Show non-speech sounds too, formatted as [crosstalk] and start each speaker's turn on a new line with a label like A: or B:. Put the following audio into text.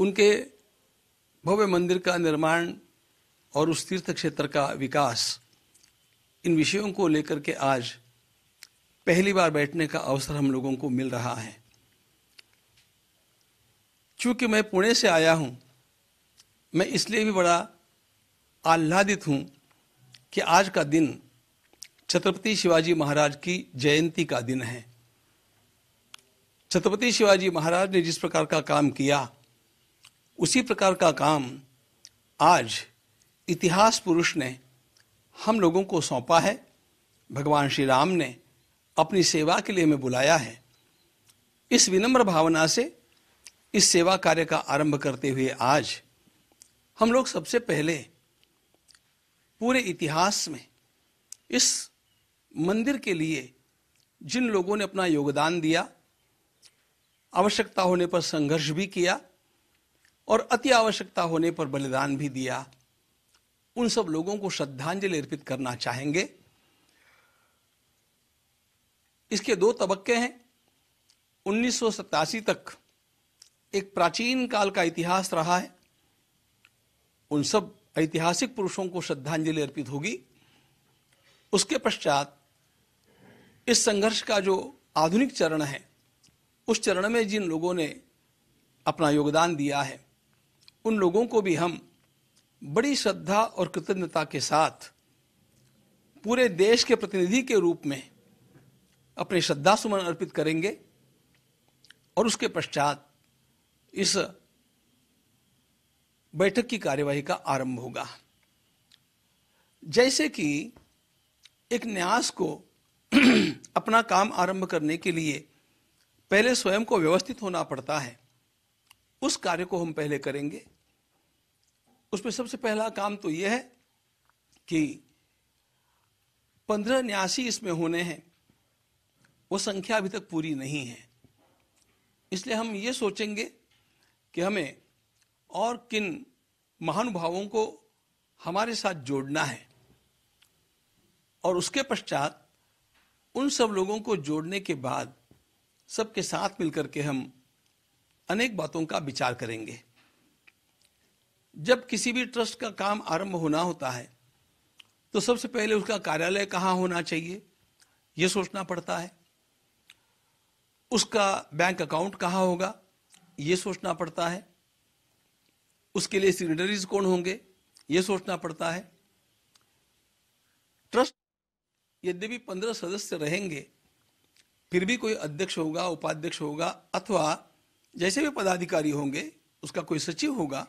A: उनके भव्य मंदिर का निर्माण और उस तीर्थ क्षेत्र का विकास इन विषयों को लेकर के आज पहली बार बैठने का अवसर हम लोगों को मिल रहा है चूंकि मैं पुणे से आया हूं मैं इसलिए भी बड़ा आह्लादित हूं कि आज का दिन छत्रपति शिवाजी महाराज की जयंती का दिन है छत्रपति शिवाजी महाराज ने जिस प्रकार का काम किया उसी प्रकार का काम आज इतिहास पुरुष ने हम लोगों को सौंपा है भगवान श्री राम ने अपनी सेवा के लिए हमें बुलाया है इस विनम्र भावना से इस सेवा कार्य का आरंभ करते हुए आज हम लोग सबसे पहले पूरे इतिहास में इस मंदिर के लिए जिन लोगों ने अपना योगदान दिया आवश्यकता होने पर संघर्ष भी किया और अति आवश्यकता होने पर बलिदान भी दिया उन सब लोगों को श्रद्धांजलि अर्पित करना चाहेंगे इसके दो तबक्के हैं उन्नीस तक एक प्राचीन काल का इतिहास रहा है उन सब ऐतिहासिक पुरुषों को श्रद्धांजलि अर्पित होगी उसके पश्चात इस संघर्ष का जो आधुनिक चरण है उस चरण में जिन लोगों ने अपना योगदान दिया है उन लोगों को भी हम बड़ी श्रद्धा और कृतज्ञता के साथ पूरे देश के प्रतिनिधि के रूप में अपने श्रद्धा सुमन अर्पित करेंगे और उसके पश्चात इस बैठक की कार्यवाही का आरंभ होगा जैसे कि एक न्यास को [clears throat] अपना काम आरंभ करने के लिए पहले स्वयं को व्यवस्थित होना पड़ता है उस कार्य को हम पहले करेंगे उसमें सबसे पहला काम तो यह है कि पंद्रह न्यासी इसमें होने हैं वो संख्या अभी तक पूरी नहीं है इसलिए हम ये सोचेंगे कि हमें और किन महानुभावों को हमारे साथ जोड़ना है और उसके पश्चात उन सब लोगों को जोड़ने के बाद सबके साथ मिलकर के हम अनेक बातों का विचार करेंगे जब किसी भी ट्रस्ट का काम आरंभ होना होता है तो सबसे पहले उसका कार्यालय कहां होना चाहिए यह सोचना पड़ता है उसका बैंक अकाउंट कहां होगा यह सोचना पड़ता है उसके लिए सिग्नेटरीज कौन होंगे यह सोचना पड़ता है ट्रस्ट यद्यपि पंद्रह सदस्य रहेंगे फिर भी कोई अध्यक्ष होगा उपाध्यक्ष होगा अथवा जैसे भी पदाधिकारी होंगे उसका कोई सचिव होगा